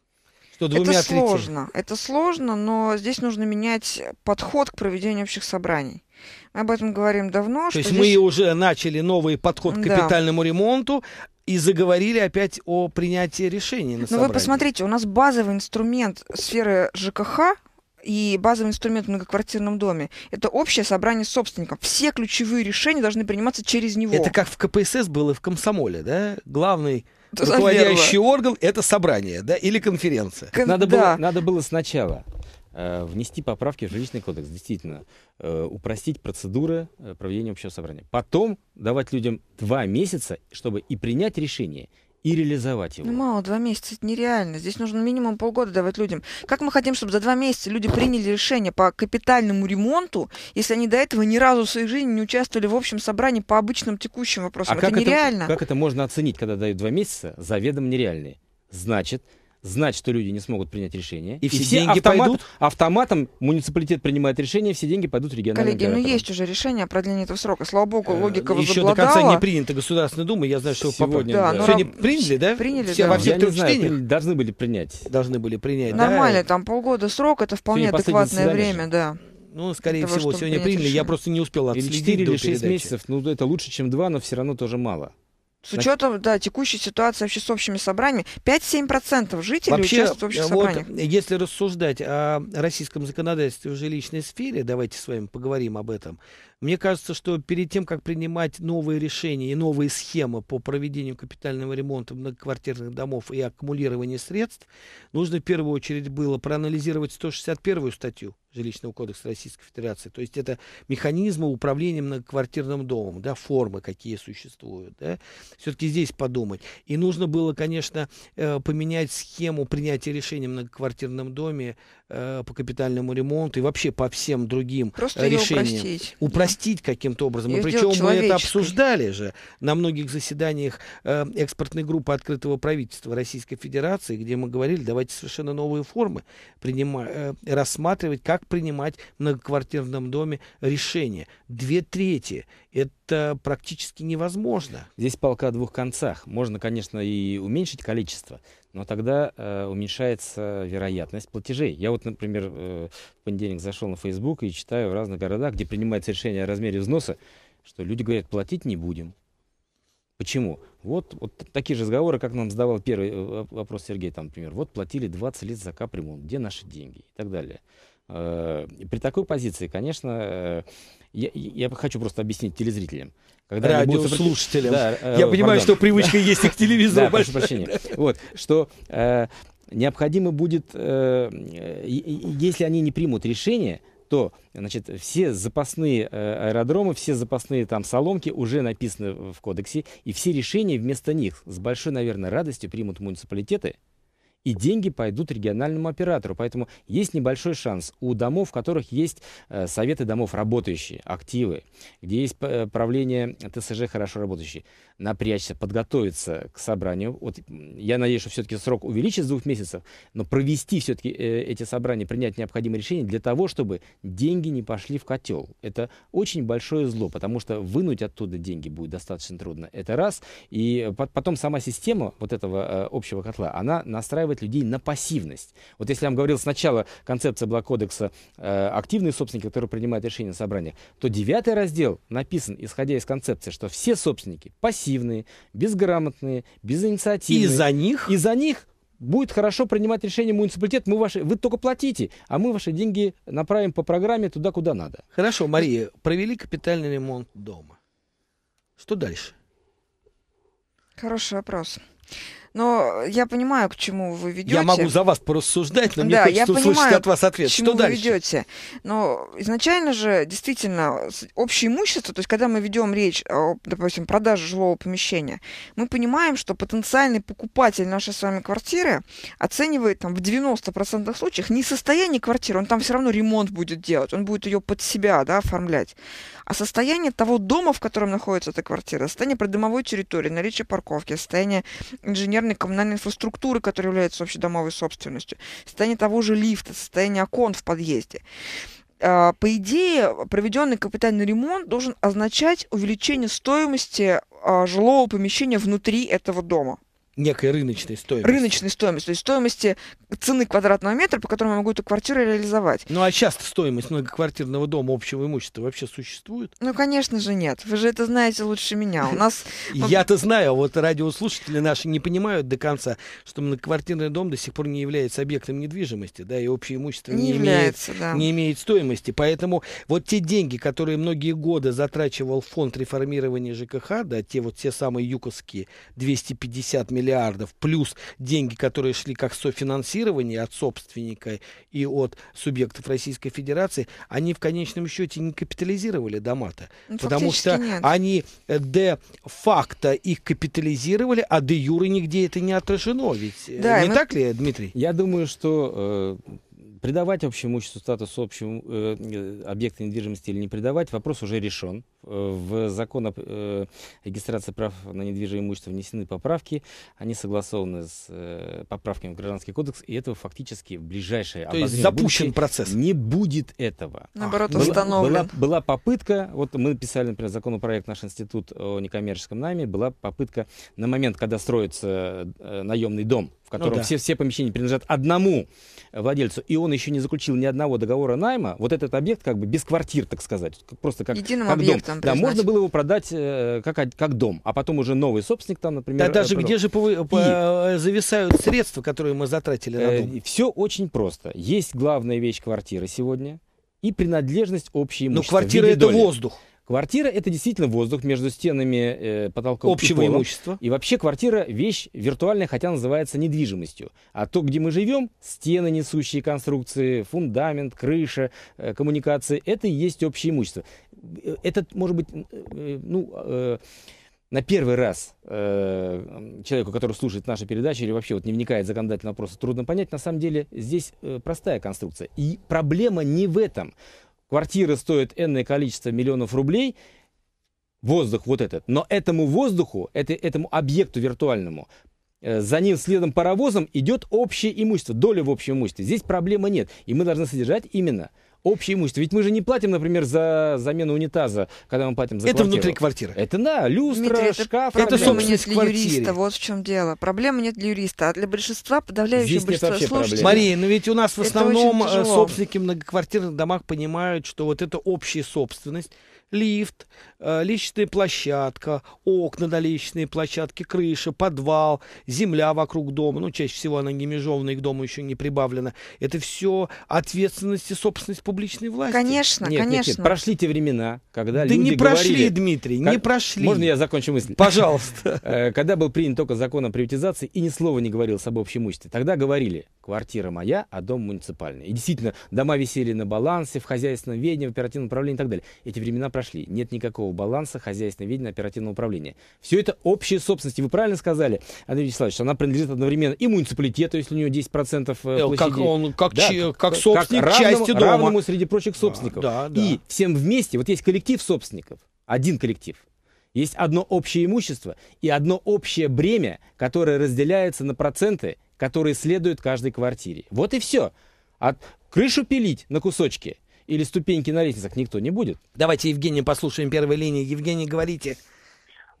что двумя Это сложно. Это сложно, но здесь нужно менять подход к проведению общих собраний. Мы об этом говорим давно. То есть здесь... мы уже начали новый подход к капитальному да. ремонту и заговорили опять о принятии решений на Но ну, собрании. вы посмотрите, у нас базовый инструмент сферы ЖКХ и базовый инструмент в многоквартирном доме – это общее собрание собственников. Все ключевые решения должны приниматься через него. Это как в КПСС было и в комсомоле, да? Главный руководящий орган это собрание, да, или конференция. Кон- надо, да. было, надо было сначала э, внести поправки в жилищный кодекс, действительно, э, упростить процедуры э, проведения общего собрания. Потом давать людям два месяца, чтобы и принять решение, и реализовать его. Ну, мало, два месяца это нереально. Здесь нужно минимум полгода давать людям. Как мы хотим, чтобы за два месяца люди приняли решение по капитальному ремонту, если они до этого ни разу в своей жизни не участвовали в общем собрании по обычным текущим вопросам? А это как нереально. Это, как это можно оценить, когда дают два месяца, заведомо нереальные? Значит, знать, что люди не смогут принять решение. И все, и все деньги автомат, пойдут? Автоматом муниципалитет принимает решение, все деньги пойдут региональным Коллеги, ну есть уже решение о продлении этого срока. Слава богу, э, логика э, Еще до конца не принято Государственной Думы. Я знаю, что сегодня... Да, да. Сегодня рам... приняли, да? Приняли, все, да. Во всех я трех знаю, чтениях? Должны были принять. Должны были принять, Нормально, там полгода срок, это вполне сегодня адекватное время, да. Ну, скорее того, всего, сегодня приняли. Решение. Я просто не успел отследить или 4 до или 6 передачи. месяцев, ну, это лучше, чем 2, но все равно тоже мало. С учетом, да, текущей ситуации вообще с общими собраниями, 5-7% жителей вообще, участвуют в общих э, вот, собраниях. Если рассуждать о российском законодательстве в жилищной сфере, давайте с вами поговорим об этом, мне кажется, что перед тем, как принимать новые решения и новые схемы по проведению капитального ремонта многоквартирных домов и аккумулированию средств, нужно в первую очередь было проанализировать 161 статью Жилищного кодекса Российской Федерации. То есть это механизмы управления многоквартирным домом, да, формы какие существуют. Да. Все-таки здесь подумать. И нужно было, конечно, э, поменять схему принятия решений в многоквартирном доме Э, по капитальному ремонту и вообще по всем другим Просто э, решениям. Упростить, упростить да. каким-то образом. Ее и причем мы это обсуждали же на многих заседаниях э, экспортной группы открытого правительства Российской Федерации, где мы говорили, давайте совершенно новые формы принимать, э, рассматривать, как принимать в многоквартирном доме решения. Две трети это практически невозможно. Здесь полка о двух концах. Можно, конечно, и уменьшить количество, но тогда э, уменьшается вероятность платежей. Я вот, например, э, в понедельник зашел на Facebook и читаю в разных городах, где принимается решение о размере взноса, что люди говорят, платить не будем. Почему? Вот, вот такие же разговоры, как нам задавал первый э, вопрос Сергей, там, например, вот платили 20 лет за капремонт, где наши деньги и так далее. Э, при такой позиции, конечно, э, я, я хочу просто объяснить телезрителям. Когда Радиослушателям. Сопротив... Да, э, я э, понимаю, что привычка есть и к телевизору. Да, прошу прощения. Вот, что необходимо будет, если они не примут решение, то значит, все запасные аэродромы, все запасные там соломки уже написаны в кодексе, и все решения вместо них с большой, наверное, радостью примут муниципалитеты, и деньги пойдут региональному оператору. Поэтому есть небольшой шанс у домов, в которых есть э, советы домов работающие, активы, где есть э, правление ТСЖ хорошо работающие, напрячься, подготовиться к собранию. Вот я надеюсь, что все-таки срок увеличится с двух месяцев, но провести все-таки э, эти собрания, принять необходимые решения для того, чтобы деньги не пошли в котел. Это очень большое зло, потому что вынуть оттуда деньги будет достаточно трудно. Это раз. И потом сама система вот этого общего котла, она настраивает наталкивать людей на пассивность. Вот если я вам говорил сначала, концепция была кодекса э, активные собственники, которые принимают решения на собраниях, то девятый раздел написан, исходя из концепции, что все собственники пассивные, безграмотные, безинициативные. И за них? И за них будет хорошо принимать решение муниципалитет, мы ваши, вы только платите, а мы ваши деньги направим по программе туда, куда надо. Хорошо, Мария, провели капитальный ремонт дома. Что дальше? Хороший вопрос. Но я понимаю, к чему вы ведете. Я могу за вас порассуждать, но да, мне хочется я услышать понимаю, от вас ответ. К чему что вы дальше? ведете? Но изначально же действительно общее имущество, то есть когда мы ведем речь о, допустим, продаже жилого помещения, мы понимаем, что потенциальный покупатель нашей с вами квартиры оценивает там в 90% случаев не состояние квартиры, он там все равно ремонт будет делать, он будет ее под себя да, оформлять а состояние того дома, в котором находится эта квартира, состояние придомовой территории, наличие парковки, состояние инженерной коммунальной инфраструктуры, которая является общедомовой собственностью, состояние того же лифта, состояние окон в подъезде а, по идее, проведенный капитальный ремонт должен означать увеличение стоимости а, жилого помещения внутри этого дома некой рыночной стоимости. Рыночной стоимости, то есть стоимости цены квадратного метра, по которому я могу эту квартиру реализовать. Ну а часто стоимость многоквартирного дома общего имущества вообще существует? Ну, конечно же, нет. Вы же это знаете лучше меня. У нас... Я-то знаю, а вот радиослушатели наши не понимают до конца, что многоквартирный дом до сих пор не является объектом недвижимости, да, и общее имущество не, не, является, имеет, да. не имеет стоимости. Поэтому вот те деньги, которые многие годы затрачивал фонд реформирования ЖКХ, да, те вот те самые юковские 250 миллионов миллиардов, плюс деньги, которые шли как софинансирование от собственника и от субъектов Российской Федерации, они в конечном счете не капитализировали дома-то. Ну, потому что нет. они э, де-факто их капитализировали, а де-юре нигде это не отражено. Ведь э, да, не мы... так ли, Дмитрий? Я думаю, что э, Придавать общему имуществу статус общему э, объекта недвижимости или не придавать, вопрос уже решен. Э, в закон о э, регистрации прав на недвижимое имущество внесены поправки, они согласованы с э, поправками в Гражданский кодекс, и этого фактически в ближайшее То есть запущен процесс. Не будет этого. Наоборот, была, установлен. Была, была попытка, вот мы написали, например, законопроект наш институт о некоммерческом найме, была попытка на момент, когда строится э, наемный дом, в котором ну, да. все, все помещения принадлежат одному э, владельцу, и он еще не заключил ни одного договора найма, вот этот объект как бы без квартир, так сказать, просто как, Единым как объектом, дом. Да, можно было его продать э, как, как дом, а потом уже новый собственник там, например... Да даже э, продал. где же по, по, и, зависают средства, которые мы затратили на дом? Э, все очень просто. Есть главная вещь квартиры сегодня и принадлежность общей ну, имущества. Но квартира это доли. воздух. Квартира это действительно воздух между стенами э, потолком общего и полом. имущества. И вообще квартира вещь виртуальная, хотя называется недвижимостью. А то, где мы живем, стены, несущие конструкции, фундамент, крыша, э, коммуникации, это и есть общее имущество. Э, это может быть, э, э, ну э, на первый раз э, человеку, который слушает наши передачи или вообще вот не вникает в законодательные вопросы, трудно понять. На самом деле здесь э, простая конструкция. И проблема не в этом. Квартиры стоят энное количество миллионов рублей, воздух вот этот, но этому воздуху, это, этому объекту виртуальному, э, за ним следом паровозом идет общее имущество, доля в общем имуществе. Здесь проблемы нет, и мы должны содержать именно общее имущество. Ведь мы же не платим, например, за замену унитаза, когда мы платим за Это квартиру. внутри квартиры. Это да, люстра, Дмитрий, шкаф. Это собственность нет для квартиры. юриста, вот в чем дело. Проблема нет для юриста, а для большинства, подавляющего Здесь большинства слушателей. Мария, но ну ведь у нас в основном э, собственники многоквартирных домах понимают, что вот это общая собственность, лифт, э, личная площадка, окна на личной площадке, крыша, подвал, земля вокруг дома. Ну, чаще всего она не межовная, к дому еще не прибавлена. Это все ответственность и собственность публичной власти. Конечно, нет, конечно. Нет, нет. Прошли те времена, когда да люди не прошли, говорили... Дмитрий, как... не прошли. Можно я закончу мысль? Пожалуйста. Э, когда был принят только закон о приватизации, и ни слова не говорил об общем имуществе, тогда говорили, квартира моя, а дом муниципальный. И действительно, дома висели на балансе, в хозяйственном ведении, в оперативном управлении и так далее. Эти времена прошли. Нет никакого баланса хозяйственного ведения оперативного управления. Все это общие собственности вы правильно сказали, Андрей Вячеславович, она принадлежит одновременно и муниципалитету, если у нее 10% э, э, площади. Как, он, как, да, че, как, собственник как равному, части дома. равному среди прочих собственников. А, да, да. И всем вместе, вот есть коллектив собственников, один коллектив. Есть одно общее имущество и одно общее бремя, которое разделяется на проценты, которые следуют каждой квартире. Вот и все. От крышу пилить на кусочки – или ступеньки на лестницах никто не будет. Давайте Евгений, послушаем первой линии. Евгений, говорите.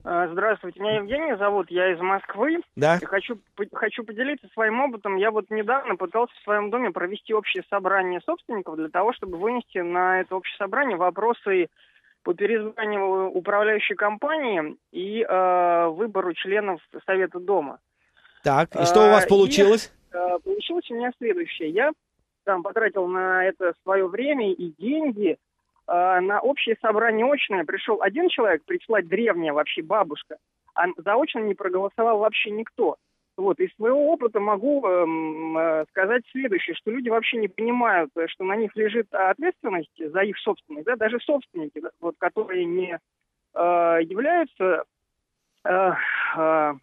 А, здравствуйте, меня Евгений зовут, я из Москвы. Да. И хочу, хочу поделиться своим опытом. Я вот недавно пытался в своем доме провести общее собрание собственников для того, чтобы вынести на это общее собрание вопросы по перезваниванию управляющей компании и э, выбору членов совета дома. Так, и а, что у вас получилось? И, э, получилось у меня следующее. Я там потратил на это свое время и деньги. А, на общее собрание очное пришел один человек, пришла древняя вообще бабушка, а заочно не проголосовал вообще никто. Вот, из своего опыта могу эм, э, сказать следующее, что люди вообще не понимают, что на них лежит ответственность за их собственность, да, даже собственники, вот, которые не э, являются э, э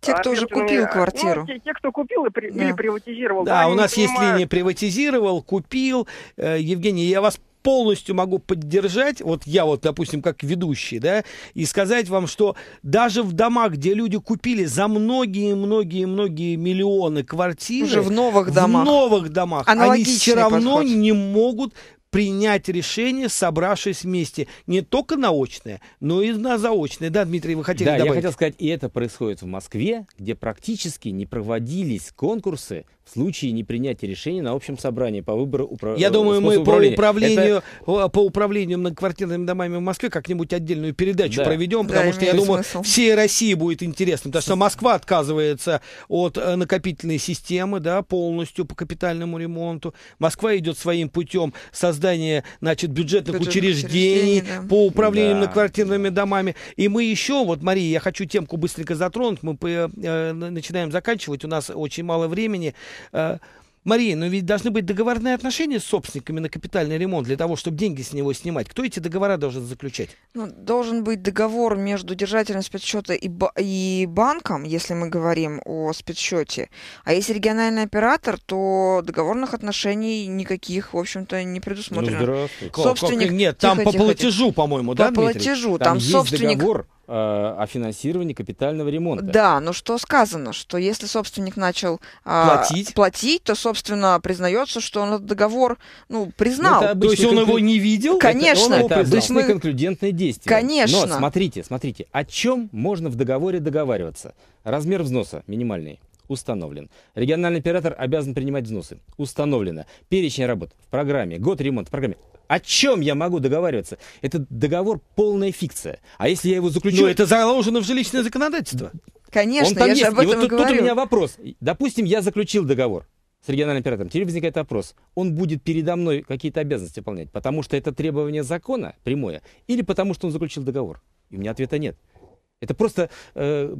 те, кто уже купил квартиру. Ну, те, те, кто купил и при, да. или приватизировал. Да, да у нас есть понимают. линия приватизировал, купил. Э, Евгений, я вас полностью могу поддержать, вот я вот, допустим, как ведущий, да, и сказать вам, что даже в домах, где люди купили за многие-многие-многие миллионы квартир, уже в новых домах, в новых домах они все равно подход. не могут принять решение, собравшись вместе, не только на очное, но и на заочное. Да, Дмитрий, вы хотели да, добавить? я хотел сказать, и это происходит в Москве, где практически не проводились конкурсы в случае непринятия решения на общем собрании по выбору управления. Я думаю, мы по управлению, Это... по управлению многоквартирными домами в Москве как-нибудь отдельную передачу да. проведем, потому да, что, я думаю, смысл. всей России будет интересно, потому что Москва отказывается от э, накопительной системы, да, полностью по капитальному ремонту. Москва идет своим путем создания, значит, бюджетных Бюджет учреждений, учреждений да. по управлению да. многоквартирными домами. И мы еще, вот, Мария, я хочу темку быстренько затронуть, мы по, э, э начинаем заканчивать, у нас очень мало времени. Э, Мария, но ну ведь должны быть договорные отношения с собственниками на капитальный ремонт для того, чтобы деньги с него снимать. Кто эти договора должен заключать? Ну, должен быть договор между держателем спецсчета и, и банком, если мы говорим о спецсчете. А если региональный оператор, то договорных отношений никаких, в общем-то, не предусмотрено. Ну, здравствуй. Собственник... Как, как, нет, там тихо, по тихо, платежу, по-моему, по да, По платежу. Там, там собственник... договор Э, о финансировании капитального ремонта. Да, но что сказано, что если собственник начал а, платить, а, платить то, собственно, признается, что он этот договор ну, признал. Ну, то есть он конкрет... его не видел? Конечно. Это, он это обычное мы... конклюдентное действие. Конечно. Но смотрите, смотрите, о чем можно в договоре договариваться? Размер взноса минимальный. Установлен. Региональный оператор обязан принимать взносы. Установлено. Перечень работ в программе. Год ремонта в программе. О чем я могу договариваться? Это договор полная фикция. А если я его заключу... Но это заложено в жилищное законодательство. Конечно, Он там я есть. же об этом и вот тут, тут у меня вопрос. Допустим, я заключил договор с региональным оператором. Теперь возникает вопрос. Он будет передо мной какие-то обязанности выполнять, потому что это требование закона прямое, или потому что он заключил договор? И у меня ответа нет. Это просто э,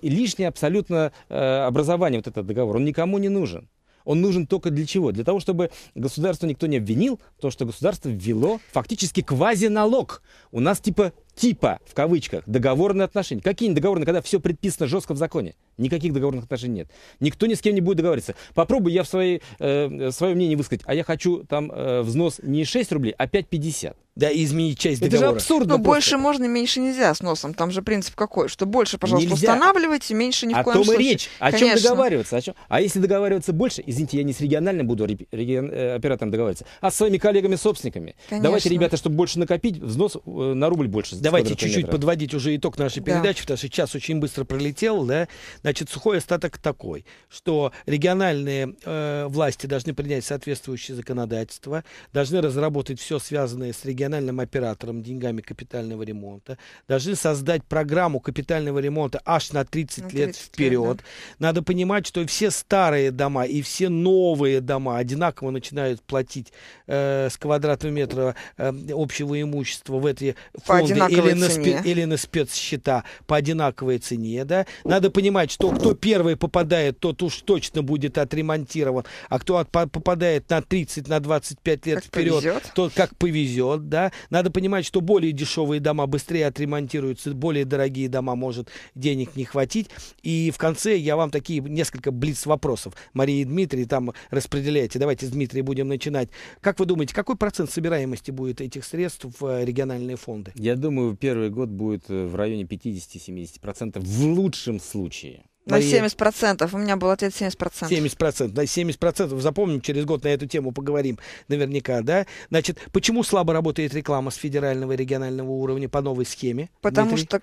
лишнее абсолютно э, образование, вот этот договор. Он никому не нужен. Он нужен только для чего? Для того, чтобы государство никто не обвинил, то, что государство ввело фактически квазиналог. У нас типа, типа, в кавычках, договорные отношения. Какие договорные, когда все предписано жестко в законе? Никаких договорных отношений нет. Никто ни с кем не будет договариваться. Попробуй я в своей, э, свое мнение высказать, а я хочу там э, взнос не 6 рублей, а 5,50. Да, изменить часть договора. Это же абсурдно. Ну, больше можно, меньше нельзя с носом. Там же принцип какой, что больше, пожалуйста, нельзя. устанавливайте, меньше ни в о коем том случае. речь. О Конечно. чем договариваться? О чем? А если договариваться больше, извините, я не с региональным буду реген... Э, оператором договариваться, а с своими коллегами-собственниками. Давайте, ребята, чтобы больше накопить, взнос э, на рубль больше. Давайте чуть-чуть подводить уже итог нашей передачи, да. потому что час очень быстро пролетел. Да? Значит, Значит, сухой остаток такой, что региональные э, власти должны принять соответствующее законодательство, должны разработать все связанное с региональным оператором, деньгами капитального ремонта, должны создать программу капитального ремонта аж на 30, на 30 лет вперед. Лет, да. Надо понимать, что все старые дома и все новые дома одинаково начинают платить э, с квадратного метра э, общего имущества в эти фонды или на, спе- или на спецсчета по одинаковой цене. Да? Надо понимать, что кто первый попадает, тот уж точно будет отремонтирован. А кто от, попадает на 30, на 25 лет как вперед, повезет. тот как повезет, да. Надо понимать, что более дешевые дома быстрее отремонтируются, более дорогие дома может денег не хватить. И в конце я вам такие несколько блиц вопросов. Мария и Дмитрий там распределяйте. Давайте с Дмитрием будем начинать. Как вы думаете, какой процент собираемости будет этих средств в э, региональные фонды? Я думаю, первый год будет э, в районе 50-70% в лучшем случае. На 70%. У меня был ответ 70%. 70%. На 70%. Запомним, через год на эту тему поговорим наверняка, да? Значит, почему слабо работает реклама с федерального и регионального уровня по новой схеме? Потому Дмитрий? что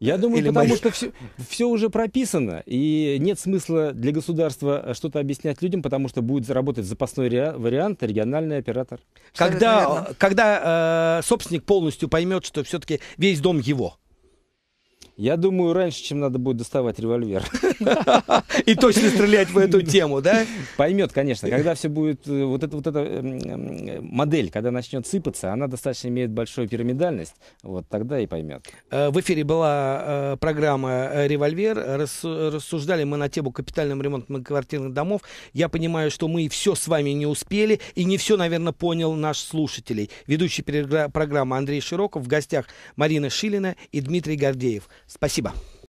я думаю, Или потому мои... что все, все уже прописано, и нет смысла для государства что-то объяснять людям, потому что будет заработать запасной вариант, региональный оператор. Когда, когда э, собственник полностью поймет, что все-таки весь дом его. Я думаю, раньше, чем надо будет доставать револьвер. И точно стрелять в эту тему, да? Поймет, конечно. Когда все будет... Э, вот эта, вот эта эм, модель, когда начнет сыпаться, она достаточно имеет большую пирамидальность. Вот тогда и поймет. Э, в эфире была э, программа «Револьвер». Рассуждали мы на тему капитального ремонта квартирных домов. Я понимаю, что мы все с вами не успели. И не все, наверное, понял наш слушателей. Ведущий программы Андрей Широков. В гостях Марина Шилина и Дмитрий Гордеев. Спасибо.